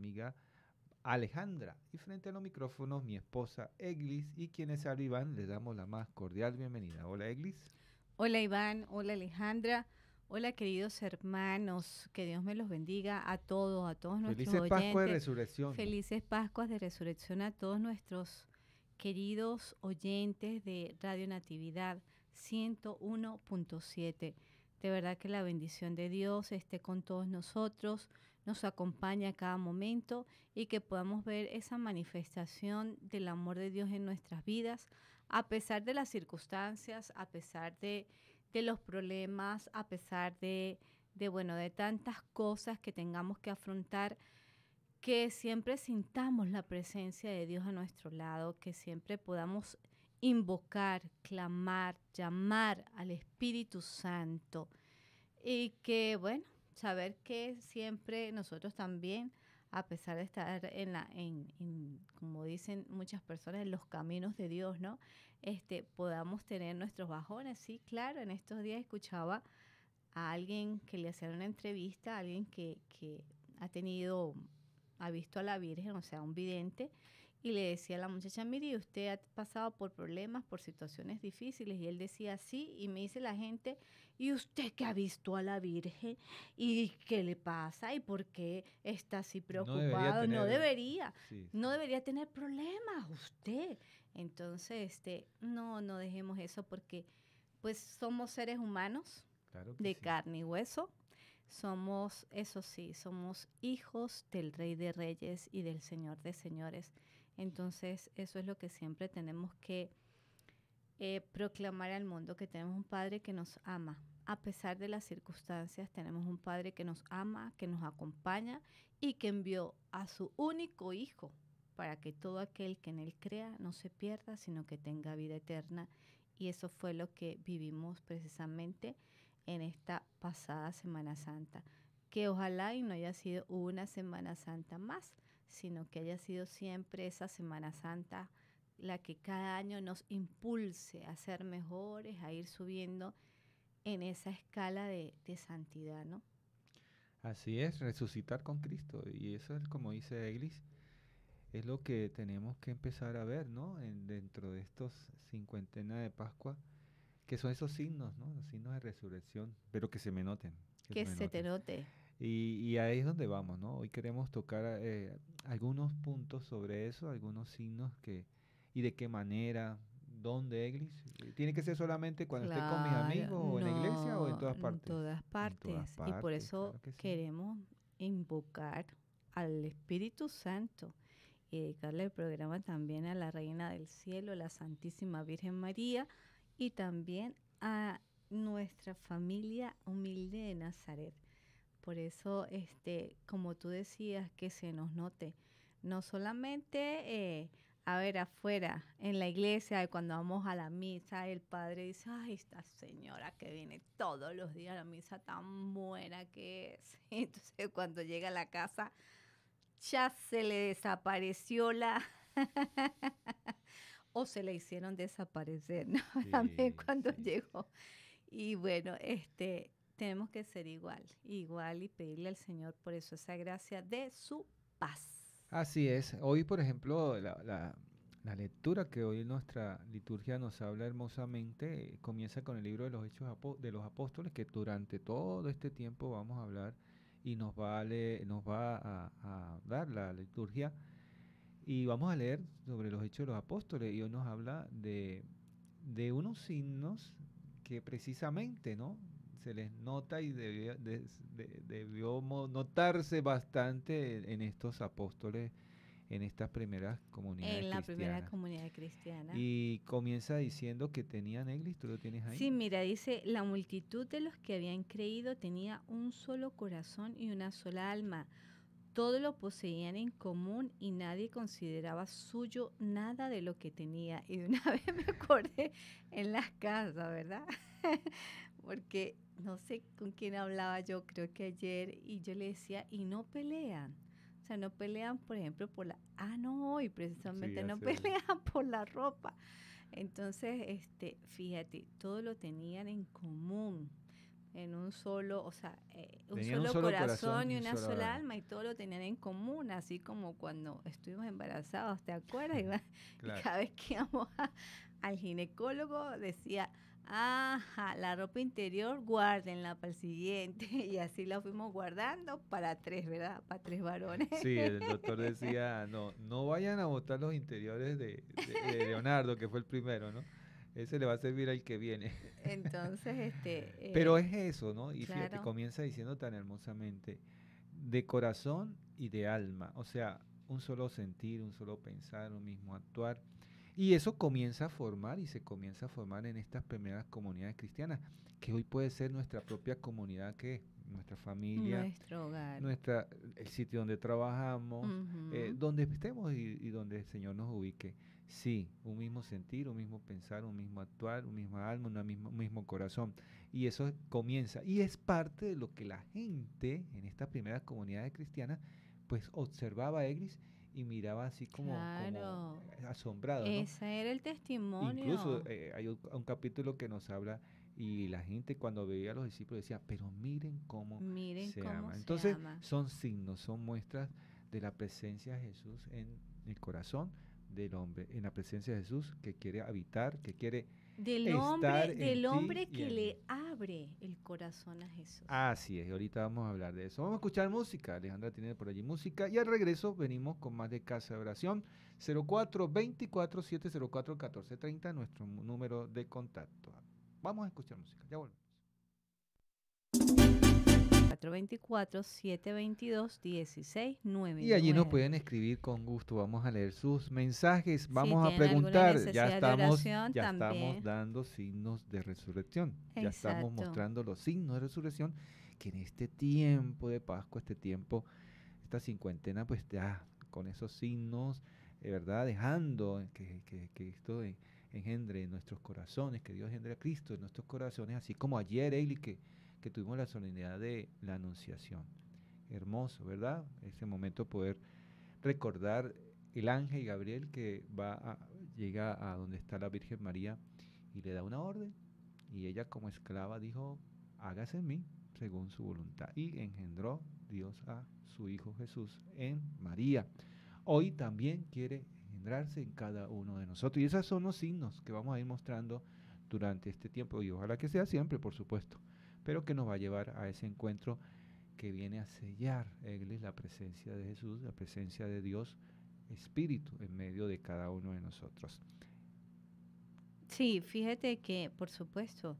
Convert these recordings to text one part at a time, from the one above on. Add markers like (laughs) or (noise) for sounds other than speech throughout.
amiga Alejandra. Y frente a los micrófonos, mi esposa Eglis y quienes arriban Iván, le damos la más cordial bienvenida. Hola Eglis. Hola Iván, hola Alejandra. Hola queridos hermanos, que Dios me los bendiga a todos, a todos nuestros Felices Pascuas de Resurrección. Felices Pascuas de Resurrección a todos nuestros queridos oyentes de Radio Natividad 101.7. De verdad que la bendición de Dios esté con todos nosotros nos acompañe a cada momento y que podamos ver esa manifestación del amor de Dios en nuestras vidas, a pesar de las circunstancias, a pesar de, de los problemas, a pesar de, de, bueno, de tantas cosas que tengamos que afrontar que siempre sintamos la presencia de Dios a nuestro lado, que siempre podamos invocar, clamar, llamar al Espíritu Santo y que, bueno, saber que siempre nosotros también, a pesar de estar en la, en, como dicen muchas personas, en los caminos de Dios, ¿no? Este, podamos tener nuestros bajones. Sí, claro, en estos días escuchaba a alguien que le hacían una entrevista, a alguien que, que ha tenido, ha visto a la Virgen, o sea, un vidente, y le decía a la muchacha, mire, usted ha pasado por problemas, por situaciones difíciles, y él decía sí, y me dice la gente, ¿y usted qué ha visto a la Virgen? ¿Y qué le pasa? ¿Y por qué está así preocupado? No debería. no, debería tener problemas usted. Entonces, este, no, no dejemos eso porque pues somos seres humanos de carne y hueso. Somos, eso sí, somos hijos del Rey de Reyes y del Señor de Señores. Entonces, eso es lo que siempre tenemos que eh, proclamar al mundo, que tenemos un Padre que nos ama. A pesar de las circunstancias, tenemos un Padre que nos ama, que nos acompaña y que envió a su único Hijo para que todo aquel que en Él crea no se pierda, sino que tenga vida eterna. Y eso fue lo que vivimos precisamente en esta pasada Semana Santa, que ojalá y no haya sido una Semana Santa más, sino que haya sido siempre esa Semana Santa la que cada año nos impulse a ser mejores, a ir subiendo en esa escala de, de santidad, ¿no? Así es, resucitar con Cristo. Y eso es como dice Eglis, es lo que tenemos que empezar a ver, ¿no? En, dentro de estos cincuentena de Pascua, que son esos signos, ¿no? Los signos de resurrección, pero que se me noten. Que, se, te note. Y, ahí es donde vamos, ¿no? Hoy queremos tocar eh, algunos puntos sobre eso, algunos signos que y de qué manera, dónde, Eglis. Eh, ¿Tiene que ser solamente cuando esté con mis amigos o en la iglesia o en todas partes? En todas partes. y por eso queremos invocar al Espíritu Santo y dedicarle el programa también a la Reina del Cielo, la Santísima Virgen María y también a nuestra familia humilde de Nazaret por eso, este, como tú decías, que se nos note, no solamente eh, a ver afuera, en la iglesia, cuando vamos a la misa, el padre dice, ay, esta señora que viene todos los días a la misa, tan buena que es. (laughs) Entonces cuando llega a la casa, ya se le desapareció la... (laughs) o se le hicieron desaparecer, ¿no? (laughs) También cuando llegó. Y bueno, este, tenemos que ser igual, igual y pedirle al Señor por eso esa gracia de su paz. Así es. Hoy, por ejemplo, la, la, lectura que hoy nuestra liturgia nos habla hermosamente eh, comienza con el libro de los Hechos de los Apóstoles, que durante todo este tiempo vamos a hablar y nos va a, nos va a, dar la liturgia. Y vamos a leer sobre los Hechos de los Apóstoles y hoy nos habla de, de unos signos que precisamente, ¿no? se les nota y debió, notarse bastante en estos apóstoles en estas primeras comunidades En la primera comunidad cristiana. Y comienza diciendo que tenían eglis, tú lo tienes ahí. Sí, mira, dice, la multitud de los que habían creído tenía un solo corazón y una sola alma. Todo lo poseían en común y nadie consideraba suyo nada de lo que tenía. Y de una (laughs) vez me acordé en las casas, ¿verdad? porque no sé con quién hablaba yo, creo que ayer, y yo le decía, y no pelean. O sea, no pelean, por ejemplo, por la... Ah, no, hoy precisamente no pelean (laughs) por la ropa. Entonces, este, fíjate, todo lo tenían en común, en un solo, o sea, eh, un, solo corazón, y una sola, alma, y todo lo tenían en común, así como cuando estuvimos embarazados, ¿te acuerdas? (laughs) Y cada vez que íbamos al ginecólogo decía, Ajá, la ropa interior, guárdenla para el siguiente. (laughs) Y así la fuimos guardando para tres, ¿verdad? Para tres varones. Sí, el (laughs) doctor decía, no, no vayan a botar los interiores de, Leonardo, que fue el primero, ¿no? Ese le va a servir al que viene. (laughs) Entonces, este... Eh, Pero es eso, ¿no? Y fíjate, comienza diciendo tan hermosamente, de corazón y de alma. O sea, un solo sentir, un solo pensar, un mismo actuar. Y eso comienza a formar y se comienza a formar en estas primeras comunidades cristianas, que hoy puede ser nuestra propia comunidad que nuestra familia, nuestro hogar, nuestra, el sitio donde trabajamos, eh, donde estemos y, donde el Señor nos ubique. Sí, un mismo sentir, un mismo pensar, un mismo actuar, un mismo alma, un mismo corazón. Y eso comienza. Y es parte de lo que la gente en estas primeras comunidades cristianas, pues observaba Egris y miraba así como, asombrado. Ese era el testimonio. Incluso eh, hay un, capítulo que nos habla y la gente cuando veía a los discípulos decía, pero miren cómo se ama. Entonces son signos, son muestras de la presencia de Jesús en el corazón del hombre, en la presencia de Jesús que quiere habitar, que quiere del hombre, del hombre que le abre el corazón a Jesús. Así es, ahorita vamos a hablar de eso. Vamos a escuchar música. Alejandra tiene por allí música. Y al regreso venimos con más de Casa de Oración. 04 24 704 1430, nuestro número de contacto. Vamos a escuchar música. Ya volvemos. 424-722-1699. Y allí nos pueden escribir con gusto. Vamos a leer sus mensajes. Vamos a preguntar. Ya estamos, ya estamos dando signos de resurrección. Ya estamos mostrando los signos de resurrección que en este tiempo de Pascua, este tiempo, esta cincuentena, pues ya con esos signos, de eh, ¿verdad? Dejando que, que, que esto... engendre en nuestros corazones, que Dios engendre a Cristo en nuestros corazones, así como ayer, Eli, que que tuvimos la solemnidad de la Anunciación. Hermoso, ¿verdad? Ese momento poder recordar el ángel Gabriel que va a, llega a donde está la Virgen María y le da una orden y ella como esclava dijo, hágase en mí según su voluntad. Y engendró Dios a su Hijo Jesús en María. Hoy también quiere engendrarse en cada uno de nosotros. Y esos son los signos que vamos a ir mostrando durante este tiempo y ojalá que sea siempre, por supuesto pero que nos va a llevar a ese encuentro que viene a sellar Eglis la presencia de Jesús, la presencia de Dios Espíritu en medio de cada uno de nosotros. Sí, fíjate que, por supuesto,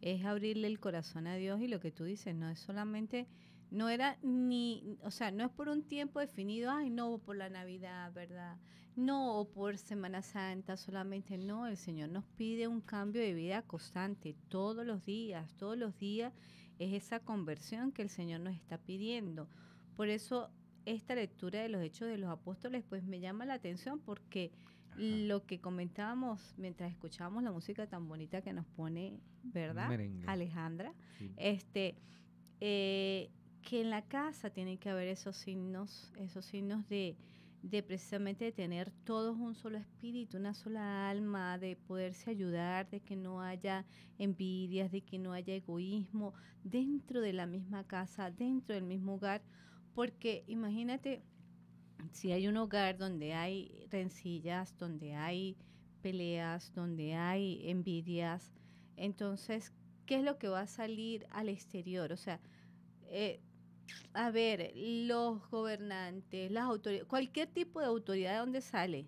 es abrirle el corazón a Dios y lo que tú dices, no es solamente, no era ni, o sea, no es por un tiempo definido, ay, no, por la Navidad, ¿verdad? no por Semana Santa solamente, no, el Señor nos pide un cambio de vida constante, todos los días, todos los días es esa conversión que el Señor nos está pidiendo. Por eso esta lectura de los hechos de los apóstoles pues me llama la atención porque lo que comentábamos mientras escuchábamos la música tan bonita que nos pone, ¿verdad? Alejandra, este eh, que en la casa tienen que haber esos signos, esos signos de, de precisamente de tener todos un solo espíritu, una sola alma, de poderse ayudar, de que no haya envidias, de que no haya egoísmo dentro de la misma casa, dentro del mismo hogar, porque imagínate si hay un hogar donde hay rencillas, donde hay peleas, donde hay envidias, entonces, ¿qué es lo que va a salir al exterior? O sea, eh, a ver, los gobernantes, las autoridades, cualquier tipo de autoridad de dónde sale,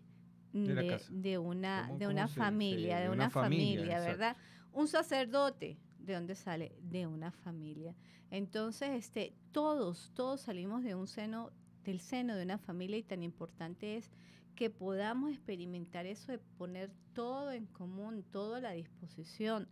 de, una, de una familia, de, una, familia, ¿verdad? Un sacerdote, ¿de dónde sale? De una familia. Entonces, este, todos, todos salimos de un seno, del seno de una familia y tan importante es que podamos experimentar eso de poner todo en común, todo a la disposición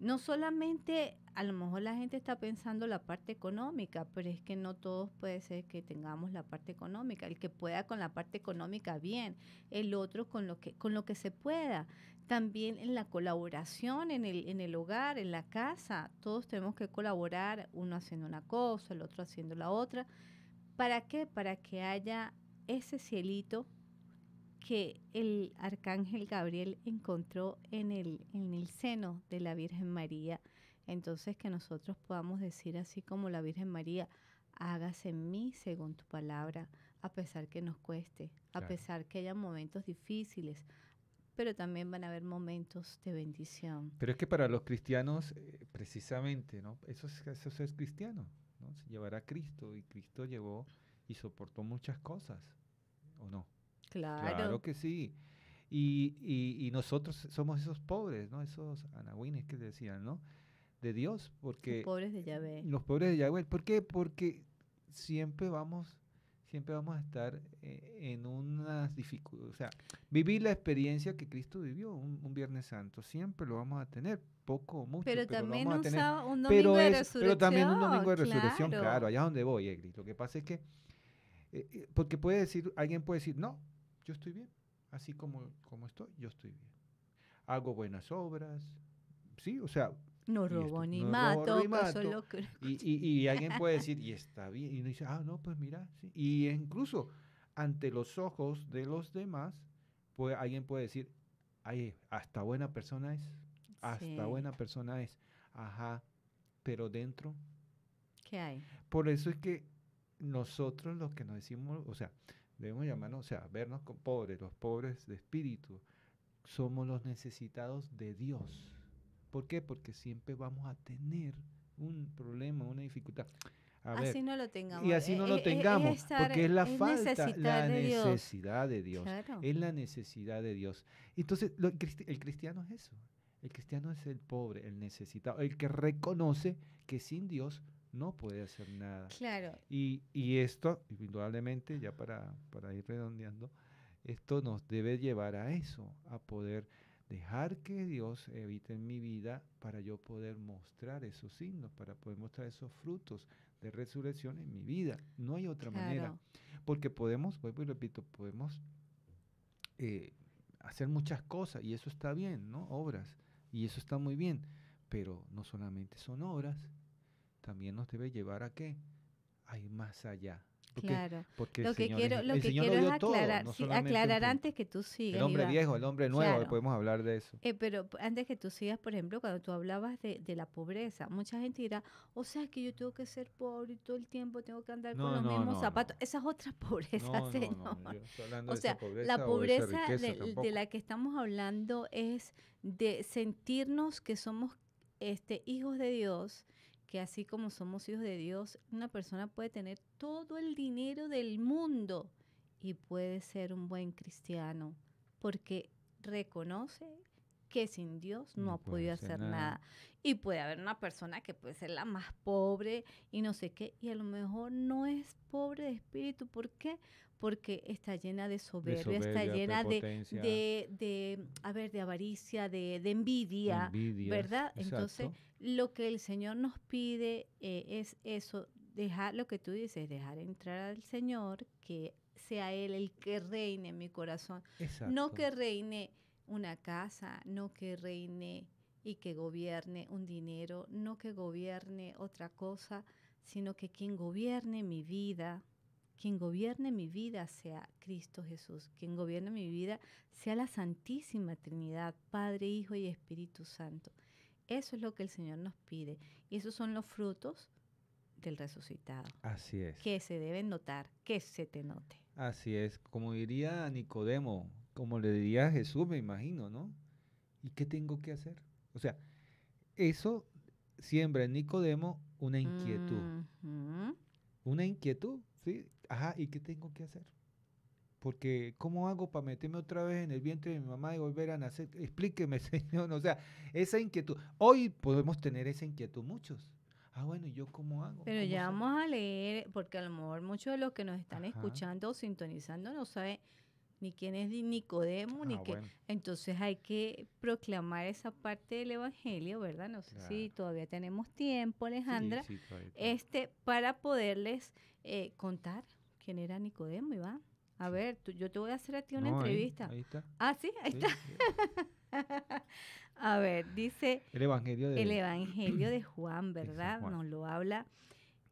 no solamente a lo mejor la gente está pensando la parte económica, pero es que no todos puede ser que tengamos la parte económica, el que pueda con la parte económica bien, el otro con lo que con lo que se pueda. También en la colaboración en el en el hogar, en la casa, todos tenemos que colaborar, uno haciendo una cosa, el otro haciendo la otra. ¿Para qué? Para que haya ese cielito que el arcángel Gabriel encontró en el, en el seno de la Virgen María. Entonces que nosotros podamos decir así como la Virgen María, hágase en mí según tu palabra, a pesar que nos cueste, a pesar que haya momentos difíciles, pero también van a haber momentos de bendición. Pero es que para los cristianos, eh, precisamente, ¿no? Eso es, ser cristiano, ¿no? Se llevará a Cristo y Cristo llevó y soportó muchas cosas, ¿o no? Claro. Claro que sí. Y, y, nosotros somos esos pobres, ¿no? Esos anahuines que decían, ¿no? De Dios, porque... Los pobres de Yahvé. Los pobres de Yahvé. ¿Por qué? Porque siempre vamos siempre vamos a estar eh, en unas dificultades. O sea, vivir la experiencia que Cristo vivió un, Viernes Santo, siempre lo vamos a tener, poco o mucho. Pero, también un, domingo de resurrección. Pero también un domingo de claro. resurrección, claro, allá es donde voy, Egri. Lo que pasa es que, eh, eh, porque puede decir, alguien puede decir, no, yo estoy bien. Así como, como estoy, yo estoy bien. Hago buenas obras, ¿sí? O sea... No robo ni mato. Robo, ni pues, mato. y, y, alguien puede (laughs) decir, y está bien. Y no dice, ah, no, pues mira. ¿sí? Y incluso ante los ojos de los demás, pues alguien puede decir, ay, hasta buena persona es. Hasta buena persona es. Ajá, pero dentro. ¿Qué hay? Por eso es que nosotros lo que nos decimos, o sea, Debemos llamarnos, o sea, vernos como pobres, los pobres de espíritu. Somos los necesitados de Dios. ¿Por qué? Porque siempre vamos a tener un problema, una dificultad. así no lo tengamos. Y así no lo tengamos, porque es la falta, la necesidad de Dios. Es la necesidad de Dios. Entonces, el cristiano es eso. El cristiano es el pobre, el necesitado, el que reconoce que sin Dios no puede hacer nada. Claro. Y, esto, indudablemente, ya para, ir redondeando, esto nos debe llevar a eso, a poder dejar que Dios evite en mi vida para yo poder mostrar esos signos, para poder mostrar esos frutos de resurrección en mi vida. No hay otra manera. Porque podemos, vuelvo repito, podemos eh, hacer muchas cosas y eso está bien, ¿no? Obras. Y eso está muy bien. Pero no solamente son obras, también nos debe llevar a qué? Hay más allá. Porque, claro. lo que quiero, lo que quiero es aclarar, aclarar antes que tú sigas. El hombre viejo, el hombre nuevo, podemos hablar de eso. Eh, pero antes que tú sigas, por ejemplo, cuando tú hablabas de, la pobreza, mucha gente dirá, o sea, que yo tengo que ser pobre todo el tiempo tengo que andar con los mismos zapatos. Esas otras (laughs) pobreza, señor. o sea, la pobreza de, la que estamos hablando es de sentirnos que somos este, hijos de Dios que así como somos hijos de Dios, una persona puede tener todo el dinero del mundo y puede ser un buen cristiano, porque reconoce que sin Dios no, ha podido hacer, nada. Y puede haber una persona que puede ser la más pobre y no sé qué, y a lo mejor no es pobre de espíritu. ¿Por qué? Porque está llena de soberbia, está llena de, de, de, a ver, de avaricia, de, envidia, ¿verdad? Entonces, lo que el Señor nos pide eh, es eso, dejar lo que tú dices, dejar entrar al Señor, que sea Él el que reine en mi corazón. No que reine una casa, no que reine y que gobierne un dinero, no que gobierne otra cosa, sino que quien gobierne mi vida, quien gobierne mi vida sea Cristo Jesús, quien gobierne mi vida sea la Santísima Trinidad, Padre, Hijo y Espíritu Santo. Eso es lo que el Señor nos pide y esos son los frutos del resucitado. Así es. Que se deben notar, que se te note. Así es, como diría Nicodemo, como le diría Jesús, me imagino, ¿no? ¿Y qué tengo que hacer? O sea, eso siembra en Nicodemo una inquietud. Una inquietud, ¿sí? Ajá, ¿y qué tengo que hacer? Porque, ¿cómo hago para meterme otra vez en el vientre de mi mamá y volver a nacer? Explíqueme, (laughs) Señor. O sea, esa inquietud. Hoy podemos tener esa inquietud muchos. Ah, bueno, ¿y yo cómo hago? Pero ya vamos a leer, porque a lo mejor muchos de los que nos están escuchando o sintonizando no saben ni quién es Nicodemo, ni ah, que. Entonces hay que proclamar esa parte del Evangelio, ¿verdad? No sé si todavía tenemos tiempo, Alejandra, este, para poderles eh, contar quién era Nicodemo, Iván. A ver, yo te voy a hacer a ti una entrevista. Ahí, está. Ah, sí, ahí está. (laughs) a ver, dice el Evangelio de, el evangelio de Juan, (clears throat) ¿verdad? Nos lo habla.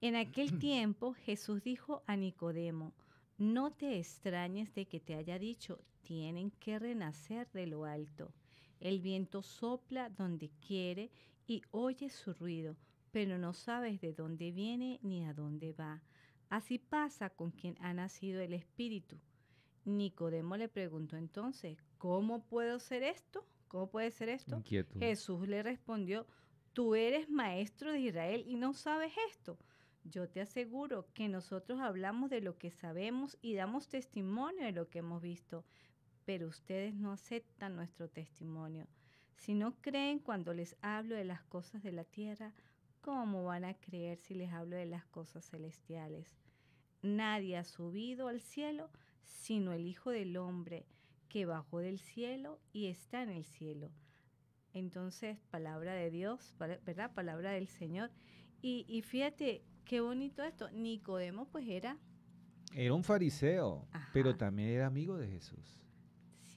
En aquel (clears throat) tiempo Jesús dijo a Nicodemo, no te extrañes de que te haya dicho, tienen que renacer de lo alto. El viento sopla donde quiere y oyes su ruido, pero no sabes de dónde viene ni a dónde va. Así pasa con quien ha nacido el Espíritu. Nicodemo le preguntó entonces, ¿cómo puedo ser esto? ¿Cómo puede ser esto? Jesús le respondió, tú eres maestro de Israel y no sabes esto. Yo te aseguro que nosotros hablamos de lo que sabemos y damos testimonio de lo que hemos visto, pero ustedes no aceptan nuestro testimonio. Si no creen cuando les hablo de las cosas de la tierra, ¿cómo van a creer si les hablo de las cosas celestiales? Nadie ha subido al cielo sino el Hijo del Hombre, que bajó del cielo y está en el cielo. Entonces, palabra de Dios, ¿verdad? Palabra del Señor. Y, y fíjate, Qué bonito esto. Nicodemo pues era... Era un fariseo, pero también era amigo de Jesús.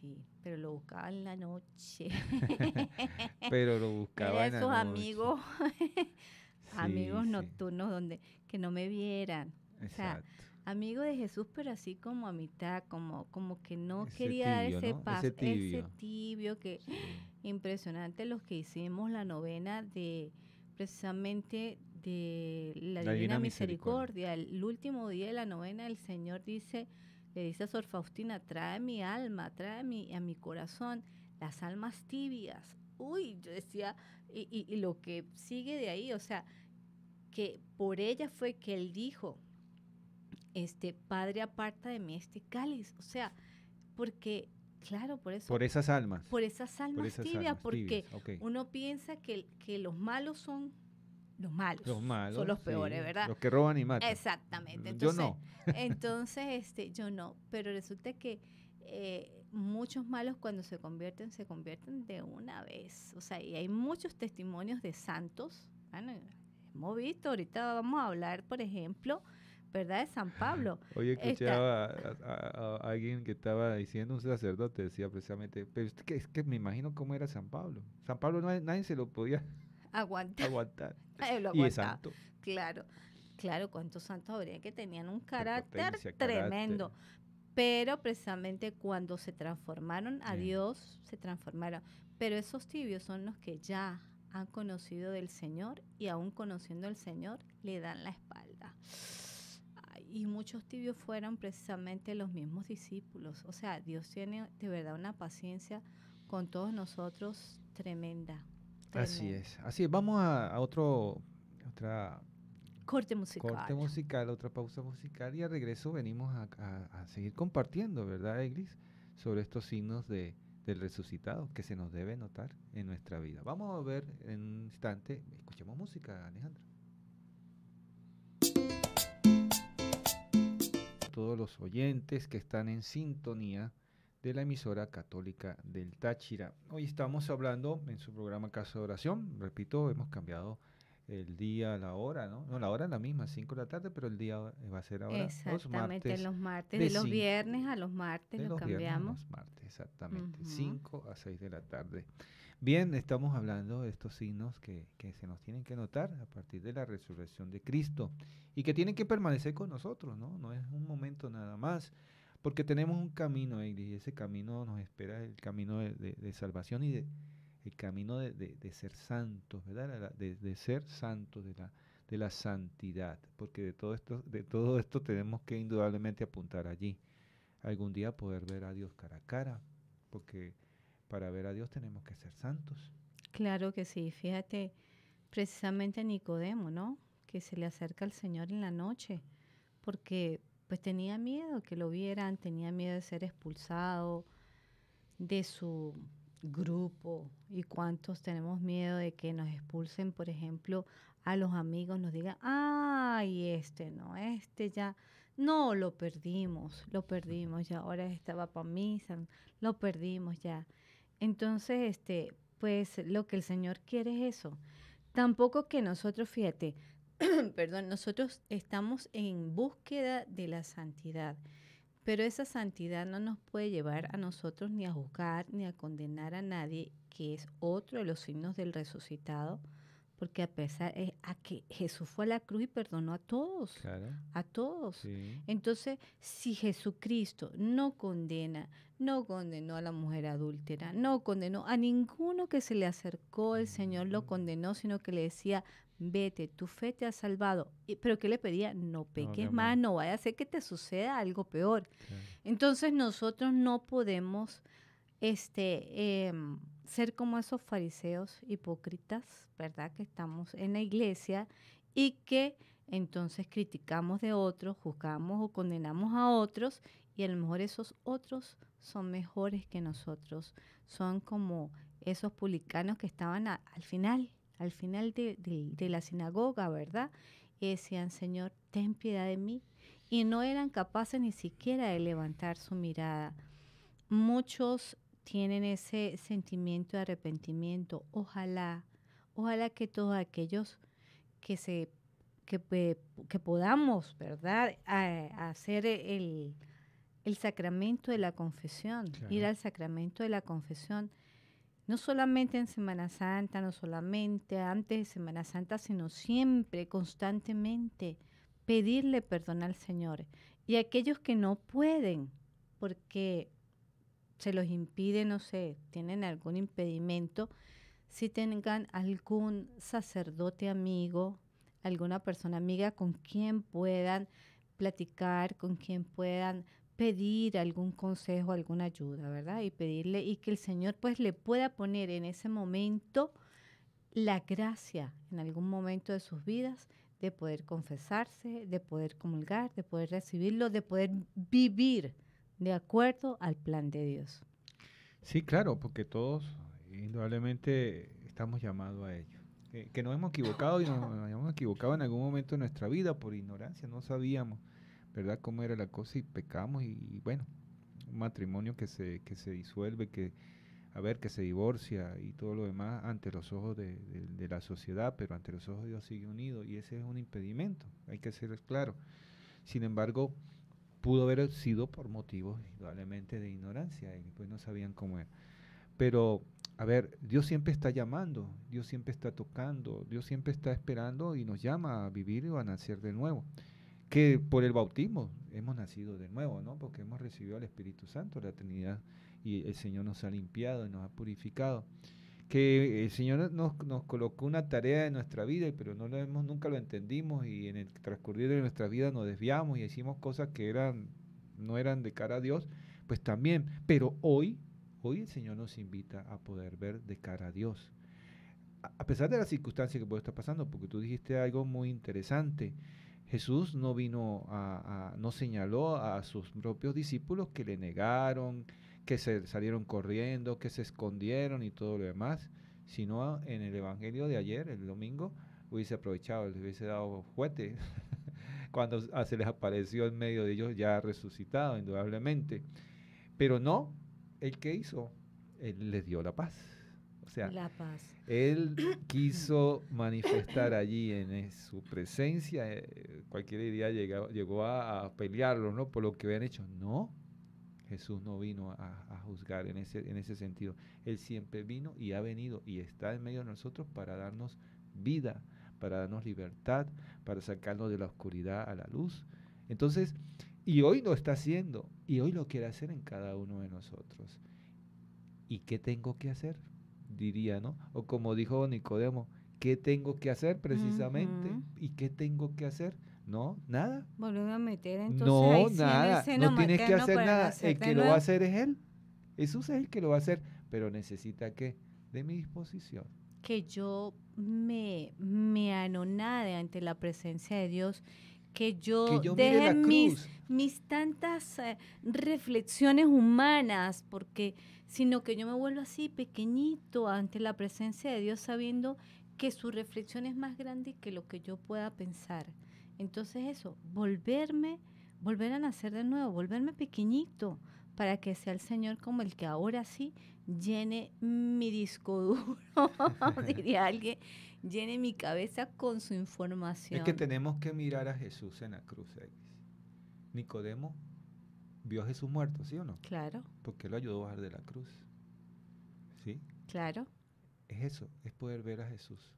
Sí, pero lo buscaba en la noche. (laughs) pero lo buscaba en la noche. amigos, (laughs) amigos nocturnos donde que no me vieran. O sea, amigo de Jesús, pero así como a mitad, como, como que no quería dar ese paso, ese tibio. que impresionante los que hicimos la novena de precisamente de la, Divina, Misericordia. El último día de la novena, el Señor dice, le dice a Sor Faustina, trae mi alma, trae mi, a mi corazón las almas tibias. Uy, yo decía, y, y, lo que sigue de ahí, o sea, que por ella fue que él dijo, este, Padre, aparta de mí este cáliz. O sea, porque Claro, por eso. Por esas almas. Por esas almas tibias, porque uno piensa que, que, los malos son los malos. Los malos. Son los peores, ¿verdad? Los que roban y matan. Exactamente. Entonces, yo no. (laughs) entonces, este, yo no. Pero resulta que eh, muchos malos cuando se convierten, se convierten de una vez. O sea, y hay muchos testimonios de santos. Bueno, hemos visto, ahorita vamos a hablar, por ejemplo, ¿verdad? De San Pablo. Hoy escuchaba a, alguien que estaba diciendo, un sacerdote decía precisamente, pero es que, me imagino cómo era San Pablo. San Pablo nadie se lo podía aguantar. Aguantar. (laughs) Y santo. Claro, claro, cuántos santos habría que tenían un carácter tremendo. Pero precisamente cuando se transformaron a Dios, se transformaron. Pero esos tibios son los que ya han conocido del Señor y aún conociendo al Señor le dan la espalda. Y muchos tibios fueron precisamente los mismos discípulos. O sea, Dios tiene de verdad una paciencia con todos nosotros tremenda. Así es, así es. Vamos a, otro, otra corte musical. Corte musical, otra pausa musical y a regreso venimos a, seguir compartiendo, ¿verdad, Eglis? Sobre estos signos del resucitado que se nos debe notar en nuestra vida. Vamos a ver en un instante, escuchemos música, Alejandro. Todos los oyentes que están en sintonía de la emisora católica del Táchira. Hoy estamos hablando en su programa Casa de Oración, repito, hemos cambiado el día, a la hora, ¿no? No, la hora es la misma, 5 de la tarde, pero el día va a ser ahora los martes. martes, de, los viernes a los martes lo cambiamos. los martes, exactamente, 5 a 6 de la tarde. Bien, estamos hablando de estos signos que, que, se nos tienen que notar a partir de la resurrección de Cristo y que tienen que permanecer con nosotros, ¿no? No es un momento nada más. Porque tenemos un camino, y ese camino nos espera el camino de, salvación y de, el camino de, ser santos, ¿verdad? De, ser santos, de la, de la santidad, porque de todo, esto, de todo esto tenemos que indudablemente apuntar allí. Algún día poder ver a Dios cara a cara, porque para ver a Dios tenemos que ser santos. Claro que sí, fíjate, precisamente Nicodemo, ¿no? Que se le acerca al Señor en la noche, porque pues tenía miedo que lo vieran, tenía miedo de ser expulsado de su grupo y cuántos tenemos miedo de que nos expulsen, por ejemplo, a los amigos, nos digan, ay, este no, este ya, no, lo perdimos, lo perdimos ya, ahora estaba para misa, lo perdimos ya. Entonces, este, pues lo que el Señor quiere es eso. Tampoco que nosotros, fíjate, (clears throat) perdón, nosotros estamos en búsqueda de la santidad, pero esa santidad no nos puede llevar a nosotros ni a juzgar ni a condenar a nadie, que es otro de los signos del resucitado, porque a pesar de que Jesús fue a la cruz y perdonó a todos, a todos. Entonces, si Jesucristo no condena, no condenó a la mujer adúltera, no condenó a ninguno que se le acercó, el Señor lo condenó, sino que le decía, vete, tu fe te ha salvado. pero ¿qué le pedía? No peques más, no vaya a ser que te suceda algo peor. Entonces nosotros no podemos este, em, ser como esos fariseos hipócritas, ¿verdad? Que estamos en la iglesia y que entonces criticamos de otros, juzgamos o condenamos a otros y a lo mejor esos otros son mejores que nosotros, son como esos publicanos que estaban al final al final de, la sinagoga, ¿verdad? Y decían, Señor, ten piedad de mí. Y no eran capaces ni siquiera de levantar su mirada. Muchos tienen ese sentimiento de arrepentimiento. Ojalá, ojalá que todos aquellos que se que, podamos, ¿verdad?, a, hacer el, sacramento de la confesión, ir al sacramento de la confesión no solamente en Semana Santa, no solamente antes de Semana Santa, sino siempre, constantemente, pedirle perdón al Señor. Y aquellos que no pueden, porque se los impide, no sé, tienen algún impedimento, si tengan algún sacerdote amigo, alguna persona amiga con quien puedan platicar, con quien puedan pedir algún consejo, alguna ayuda, ¿verdad? Y pedirle y que el Señor pues le pueda poner en ese momento la gracia en algún momento de sus vidas de poder confesarse, de poder comulgar, de poder recibirlo, de poder vivir de acuerdo al plan de Dios. Sí, claro, porque todos indudablemente estamos llamados a ello. que nos hemos equivocado y nos, nos hemos equivocado en algún momento de nuestra vida por ignorancia, no sabíamos. ¿verdad? Cómo era la cosa y pecamos y, bueno, un matrimonio que se, que se disuelve, que, a ver, que se divorcia y todo lo demás ante los ojos de, la sociedad, pero ante los ojos de Dios sigue unido y ese es un impedimento, hay que ser claro. Sin embargo, pudo haber sido por motivos indudablemente de ignorancia, y pues no sabían cómo era. Pero, a ver, Dios siempre está llamando, Dios siempre está tocando, Dios siempre está esperando y nos llama a vivir o a nacer de nuevo que por el bautismo hemos nacido de nuevo, ¿no? Porque hemos recibido al Espíritu Santo, la Trinidad, y el Señor nos ha limpiado y nos ha purificado. Que el Señor nos, nos colocó una tarea en nuestra vida, pero no lo hemos, nunca lo entendimos y en el transcurrir de nuestra vida nos desviamos y hicimos cosas que eran, no eran de cara a Dios, pues también. Pero hoy, hoy el Señor nos invita a poder ver de cara a Dios. A, pesar de las circunstancias que puede estar pasando, porque tú dijiste algo muy interesante. Jesús no vino a, no señaló a sus propios discípulos que le negaron, que se salieron corriendo, que se escondieron y todo lo demás, sino en el evangelio de ayer, el domingo, hubiese aprovechado, les hubiese dado juguete (laughs) cuando ah, se les apareció en medio de ellos ya resucitado, indudablemente. Pero no, el que hizo, él les dio la paz. O sea, Él (clears throat) quiso manifestar allí en su presencia, eh, cualquier día llegó, llegó a, pelearlo ¿no? por lo que habían hecho. No, Jesús no vino a, juzgar en ese, en ese sentido. Él siempre vino y ha venido y está en medio de nosotros para darnos vida, para darnos libertad, para sacarnos de la oscuridad a la luz. Entonces, y hoy lo está haciendo, y hoy lo quiere hacer en cada uno de nosotros. ¿Y qué tengo que hacer? diría, ¿no? O como dijo Nicodemo, ¿qué tengo que hacer precisamente? ¿Y qué tengo que hacer? No, nada. Volver a meter entonces. No, nada. no tienes que hacer nada. El que lo va a hacer es Él. Jesús es el que lo va a hacer. Pero necesita que de mi disposición. Que yo me, me anonade ante la presencia de Dios, que yo, deje Mis, mis, tantas eh, reflexiones humanas, porque sino que yo me vuelvo así pequeñito ante la presencia de Dios sabiendo que su reflexión es más grande que lo que yo pueda pensar. Entonces eso, volverme, volver a nacer de nuevo, volverme pequeñito para que sea el Señor como el que ahora sí llene mi disco duro, (laughs) diría alguien, llene mi cabeza con su información. Es que tenemos que mirar a Jesús en la cruz. Nicodemo vio a Jesús muerto, ¿sí o no? Claro. Porque lo ayudó a bajar de la cruz. ¿Sí? Claro. Es eso, es poder ver a Jesús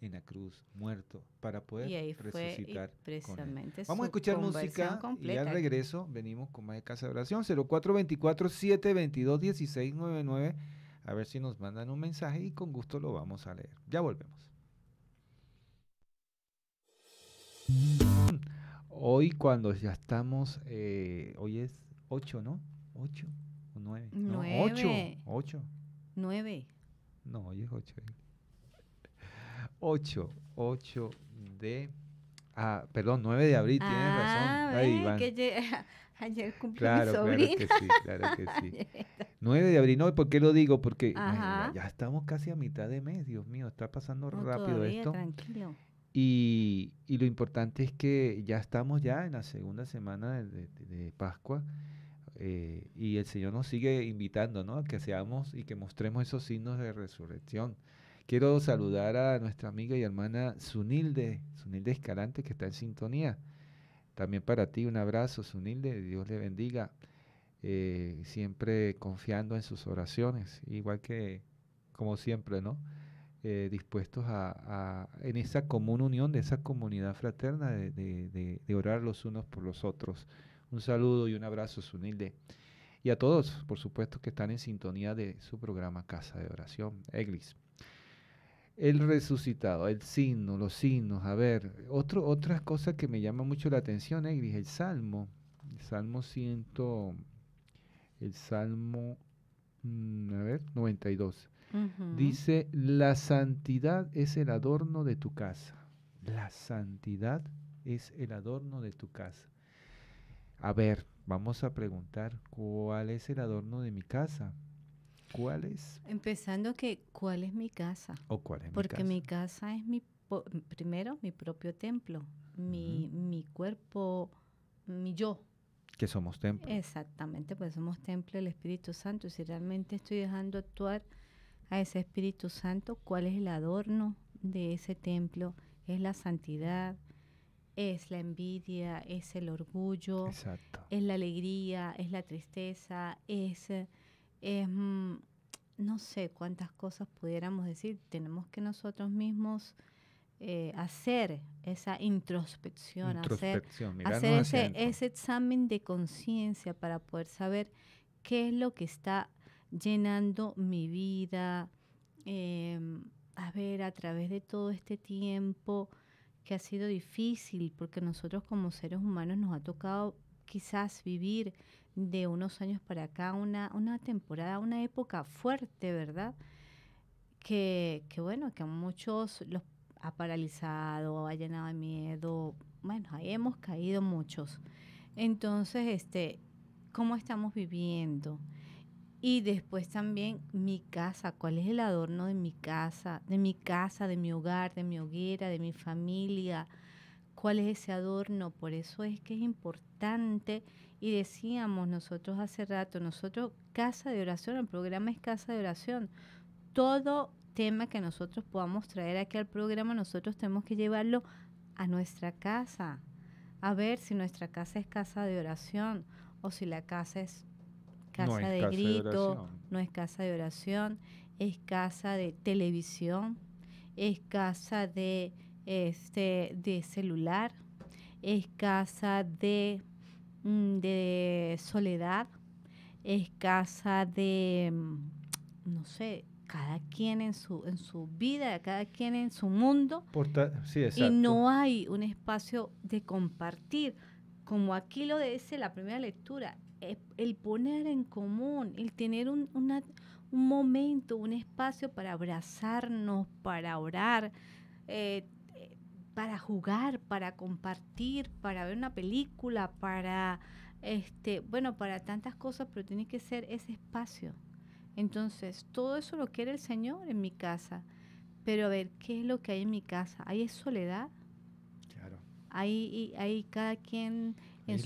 en la cruz, muerto, para poder resucitar. precisamente Vamos a escuchar música y al regreso venimos con más de Casa de Oración 0424 722 1699 a ver si nos mandan un mensaje y con gusto lo vamos a leer. Ya volvemos. (clears throat) Hoy cuando ya estamos, eh, hoy es 8, ¿no? 8 o 9. 9. 8. 8. 9. No, hoy es 8. 8, 8 de... Ah, perdón, 9 de abril, ah, tienes razón. Ah, que (laughs) ayer cumplí claro, mi sobrina. Claro que sí, claro que sí. (laughs) 9 de abril, no, ¿por qué lo digo? Porque ya estamos casi a mitad de mes, Dios mío, está pasando rápido esto. Tranquilo. Y, lo importante es que ya estamos ya en la segunda semana de, Pascua eh, y el Señor nos sigue invitando, ¿no? A que seamos y que mostremos esos signos de resurrección. Quiero saludar a nuestra amiga y hermana Sunilde, Sunilde Escalante, que está en sintonía. También para ti un abrazo, Sunilde, Dios le bendiga eh, siempre confiando en sus oraciones, igual que como siempre, ¿no? Eh, dispuestos a, en esa común unión, de esa comunidad fraterna, de, de, orar los unos por los otros. Un saludo y un abrazo, Sunilde. Y a todos, por supuesto, que están en sintonía de su programa Casa de Oración, Eglis. El resucitado, el signo, los signos. A ver, otro, otra cosa que me llama mucho la atención, Eglis, el Salmo. El Salmo 100 el Salmo mm, a ver, 92. Dice, la santidad es el adorno de tu casa. La santidad es el adorno de tu casa. A ver, vamos a preguntar, ¿cuál es el adorno de mi casa? ¿Cuál es? Empezando que, ¿cuál es mi casa? ¿O cuál es Porque mi casa, mi casa es mi, primero, mi propio templo, mi cuerpo, mi yo. Que somos templo. Exactamente, pues somos templo del Espíritu Santo. Si realmente estoy dejando actuar a ese Espíritu Santo, ¿cuál es el adorno de ese templo? Es la santidad, es la envidia, es el orgullo, es la alegría, es la tristeza, es, mm, no sé cuántas cosas pudiéramos decir. Tenemos que nosotros mismos eh, hacer esa introspección, hacer, hacer ese, examen de conciencia para poder saber qué es lo que está llenando mi vida, em, a ver, a través de todo este tiempo que ha sido difícil, porque nosotros como seres humanos nos ha tocado quizás vivir de unos años para acá una, una temporada, una época fuerte, ¿verdad? Que, que bueno, que a muchos los paralizado, ha llenado de miedo. Bueno, hemos caído muchos. Entonces, este, ¿cómo estamos viviendo? Y después también mi casa, cuál es el adorno de mi casa, de mi casa, de mi hogar, de mi hoguera, de mi familia, cuál es ese adorno. Por eso es que es importante y decíamos nosotros hace rato, nosotros casa de oración, el programa es casa de oración. Todo tema que nosotros podamos traer aquí al programa, nosotros tenemos que llevarlo a nuestra casa, a ver si nuestra casa es casa de oración o si la casa es casa de grito, no es casa de oración, es casa de televisión, es casa de este de celular, es casa de, mm, de soledad, es casa de mm, no sé, cada quien en su, en su vida, cada quien en su mundo. y no hay un espacio de compartir. Como aquí lo dice la primera lectura, eh, el poner en común, el tener un, momento, un espacio para abrazarnos, para orar, eh, para jugar, para compartir, para ver una película, para, este, bueno, para tantas cosas, pero tiene que ser ese espacio. Entonces, todo eso lo quiere el Señor en mi casa. Pero a ver, ¿qué es lo que hay en mi casa? ¿Hay soledad? Claro. Hay, cada quien en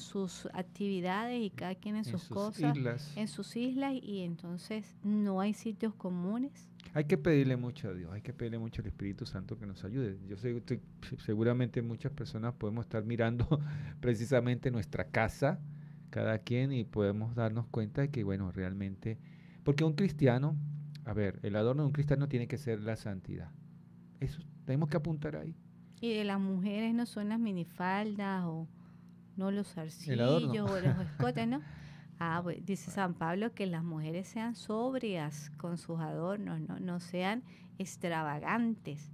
sus, actividades y cada quien en, en sus, cosas, islas. en sus islas y entonces no hay sitios comunes. Hay que pedirle mucho a Dios, hay que pedirle mucho al Espíritu Santo que nos ayude. Yo sé que seguramente muchas personas podemos estar mirando (laughs) precisamente nuestra casa, cada quien, y podemos darnos cuenta de que, bueno, realmente porque un cristiano, a ver, el adorno de un cristiano tiene que ser la santidad. Eso tenemos que apuntar ahí. Y de las mujeres no son las minifaldas o no los arcillos o los (laughs) escotes, ¿no? Ah, dice San Pablo que las mujeres sean sobrias con sus adornos, no, no sean extravagantes.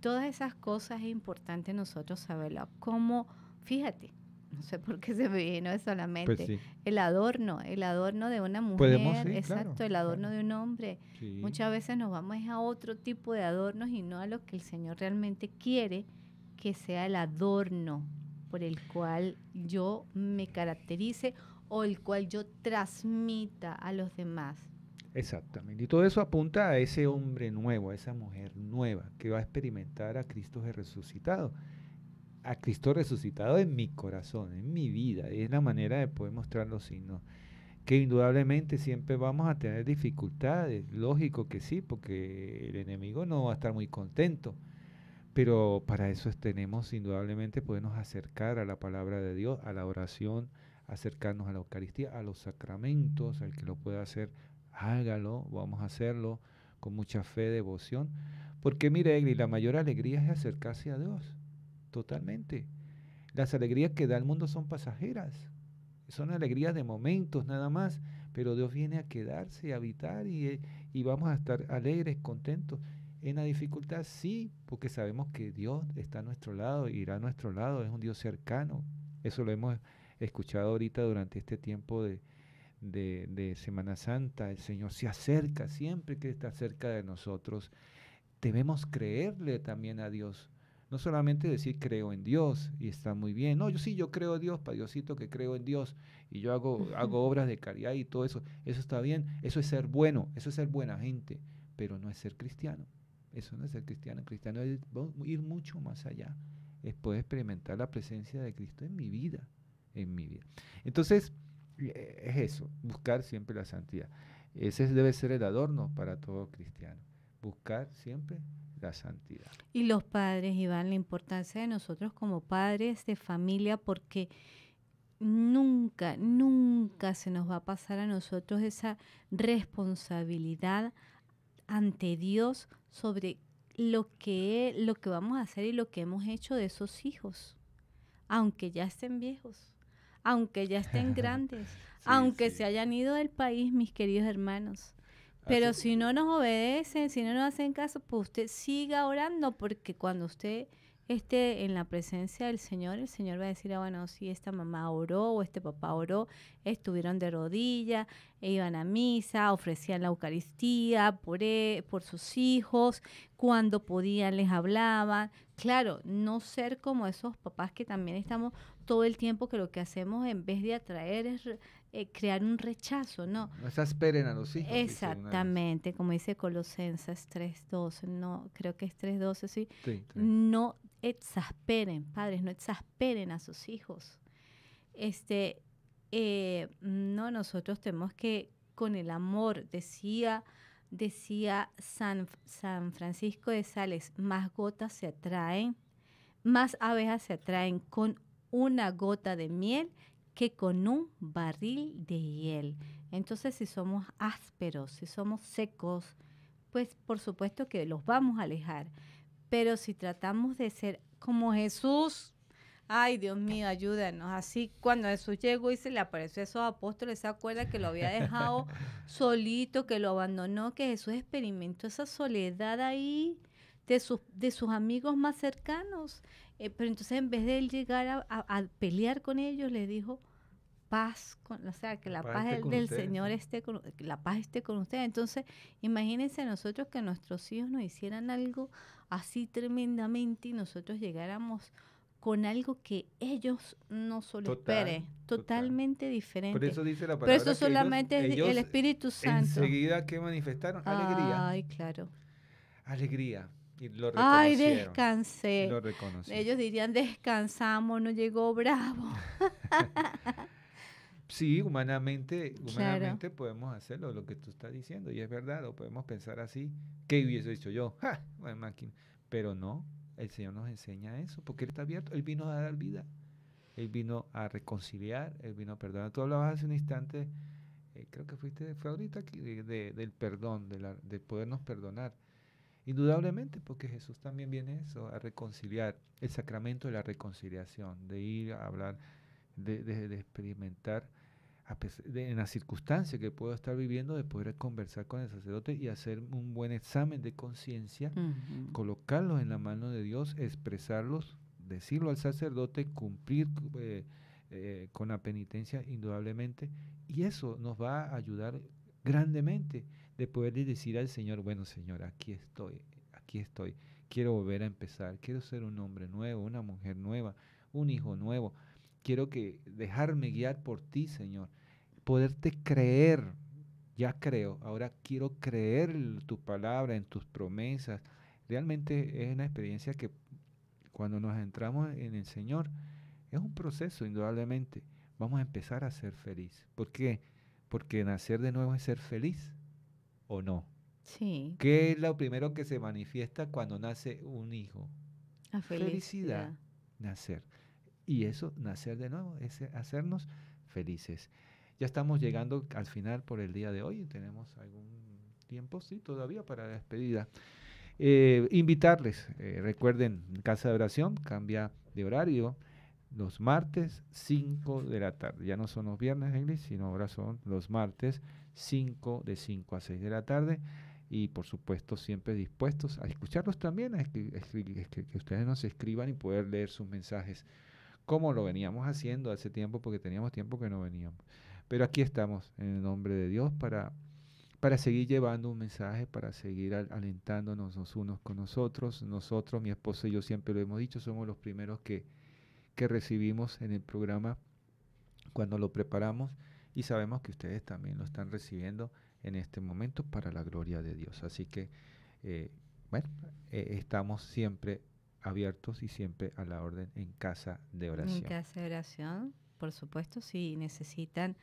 Todas esas cosas es importante nosotros saberlo. Como, fíjate, no (laughs) sé por qué se me vino solamente pues El adorno, el adorno de una mujer, exacto, el adorno de un hombre. Muchas veces nos vamos a otro tipo de adornos y no a lo que el Señor realmente quiere que sea el adorno por el cual yo me caracterice o el cual yo transmita a los demás. Exactamente. Y todo eso apunta a ese hombre nuevo, a esa mujer nueva que va a experimentar a Cristo resucitado a Cristo resucitado en mi corazón, en mi vida. es la manera de poder mostrar los signos. Que indudablemente siempre vamos a tener dificultades, lógico que sí, porque el enemigo no va a estar muy contento. Pero para eso tenemos indudablemente podernos acercar a la palabra de Dios, a la oración, acercarnos a la Eucaristía, a los sacramentos, al que lo pueda hacer, hágalo, vamos a hacerlo con mucha fe, devoción. Porque mire, Egli, la mayor alegría es acercarse a Dios totalmente. Las alegrías que da el mundo son pasajeras, son alegrías de momentos nada más, pero Dios viene a quedarse, a habitar eh, y, vamos a estar alegres, contentos. En la dificultad sí, porque sabemos que Dios está a nuestro lado, irá a nuestro lado, es un Dios cercano. Eso lo hemos escuchado ahorita durante este tiempo de, de, Semana Santa. El Señor se acerca, siempre que está cerca de nosotros. Debemos creerle también a Dios. No solamente decir creo en Dios y está muy bien. No, yo sí, yo creo en Dios, para Diosito que creo en Dios y yo hago, hago obras de caridad y todo eso. Eso está bien, eso es ser bueno, eso es ser buena gente, pero no es ser cristiano. Eso no es ser cristiano. cristiano es ir mucho más allá. Es poder experimentar la presencia de Cristo en mi vida, en mi vida. Entonces, eh, es eso, buscar siempre la santidad. Ese debe ser el adorno para todo cristiano. Buscar siempre santidad. Y los padres, Iván, la importancia de nosotros como padres de familia, porque nunca, nunca se nos va a pasar a nosotros esa responsabilidad ante Dios sobre lo que, lo que vamos a hacer y lo que hemos hecho de esos hijos, aunque ya estén viejos aunque ya estén (laughs) grandes, aunque se hayan ido del país, mis queridos hermanos. Pero si no nos obedecen, si no nos hacen caso, pues usted siga orando porque cuando usted esté en la presencia del Señor, el Señor va a decir, ah, bueno, si esta mamá oró o este papá oró, estuvieron de rodillas, e iban a misa, ofrecían la Eucaristía por, e, por sus hijos, cuando podían les hablaban. Claro, no ser como esos papás que también estamos todo el tiempo que lo que hacemos en vez de atraer es eh, crear un rechazo, ¿no? No exasperen a los hijos. Exactamente, como dice Colosenses 3.12, no, creo que es 3.12, ¿sí? No exasperen, padres, no exasperen a sus hijos. Este, eh, no, nosotros tenemos que, con el amor, decía decía San, San, Francisco de Sales, más gotas se atraen, más abejas se atraen con una gota de miel que con un barril de hiel. Entonces, si somos ásperos, si somos secos, pues por supuesto que los vamos a alejar. Pero si tratamos de ser como Jesús, ay Dios mío, ayúdanos. Así cuando Jesús llegó y se le apareció a esos apóstoles, se acuerda que lo había dejado (laughs) solito, que lo abandonó, que Jesús experimentó esa soledad ahí de sus, de sus amigos más cercanos. Eh, pero entonces en vez de él llegar a, pelear con ellos, le dijo paz, con, o sea, que la, paz, del, Señor esté con, la paz esté con ustedes. Entonces, imagínense nosotros que nuestros hijos nos hicieran algo así tremendamente y nosotros llegáramos con algo que ellos no solo totalmente diferente. Por eso Pero solamente el Espíritu Santo. Enseguida que manifestaron alegría. Ay, claro. Alegría. Y lo Ay, descansé. Lo Ellos dirían, descansamos, no llegó bravo. (laughs) sí, humanamente, humanamente podemos hacerlo, lo que tú estás diciendo, y es verdad, o podemos pensar así, ¿qué hubiese dicho yo? máquina. Pero no, el Señor nos enseña eso, porque Él está abierto, Él vino a dar vida, Él vino a reconciliar, Él vino a perdonar. Tú hablabas hace un instante, eh, creo que fuiste, fue ahorita aquí, del perdón, de, de podernos perdonar. Indudablemente, porque Jesús también viene eso, a reconciliar, el sacramento de la reconciliación, de ir a hablar, de, experimentar en las circunstancias que puedo estar viviendo, de poder conversar con el sacerdote y hacer un buen examen de conciencia, colocarlos en la mano de Dios, expresarlos, decirlo al sacerdote, cumplir eh, eh, con la penitencia indudablemente, y eso nos va a ayudar grandemente de poder decir al Señor, bueno Señor, aquí estoy, aquí estoy, quiero volver a empezar, quiero ser un hombre nuevo, una mujer nueva, un hijo nuevo, quiero que dejarme guiar por ti, Señor, poderte creer, ya creo, ahora quiero creer en tu palabra, en tus promesas. Realmente es una experiencia que cuando nos entramos en el Señor, es un proceso, indudablemente. Vamos a empezar a ser feliz. ¿Por qué? Porque nacer de nuevo es ser feliz no. Sí. ¿Qué es lo primero que se manifiesta cuando nace un hijo? felicidad. Nacer. Y eso, nacer de nuevo, es hacernos felices. Ya estamos llegando al final por el día de hoy. Tenemos algún tiempo, sí, todavía para la despedida. Eh, invitarles, eh, recuerden, Casa de Oración cambia de horario los martes 5 de la tarde. Ya no son los viernes, English, sino ahora son los martes 5, de 5 a 6 de la tarde. Y por supuesto, siempre dispuestos a escucharlos también, a que, que, ustedes nos escriban y poder leer sus mensajes, como lo veníamos haciendo hace tiempo, porque teníamos tiempo que no veníamos. Pero aquí estamos, en el nombre de Dios, para, para seguir llevando un mensaje, para seguir alentándonos los unos con nosotros. Nosotros, mi esposa y yo siempre lo hemos dicho, somos los primeros que, que recibimos en el programa cuando lo preparamos y sabemos que ustedes también lo están recibiendo en este momento para la gloria de Dios. Así que, eh, bueno, e, estamos siempre abiertos y siempre a la orden en casa de oración. En casa de oración, por supuesto, si necesitan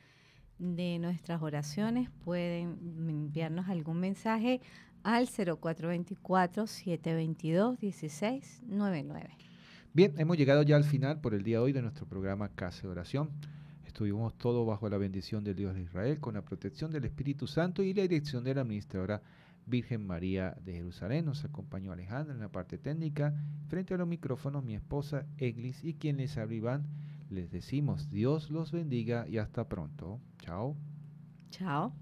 de nuestras oraciones pueden enviarnos algún mensaje al 0424-722-1699. Bien, hemos llegado ya al final por el día de hoy de nuestro programa Casa de Oración. Estuvimos todos bajo la bendición del Dios de Israel, con la protección del Espíritu Santo y la dirección de la administradora Virgen María de Jerusalén. Nos acompañó Alejandra en la parte técnica. Frente a los micrófonos, mi esposa Eglis y quienes les Les decimos Dios los bendiga y hasta pronto. Chao. Chao.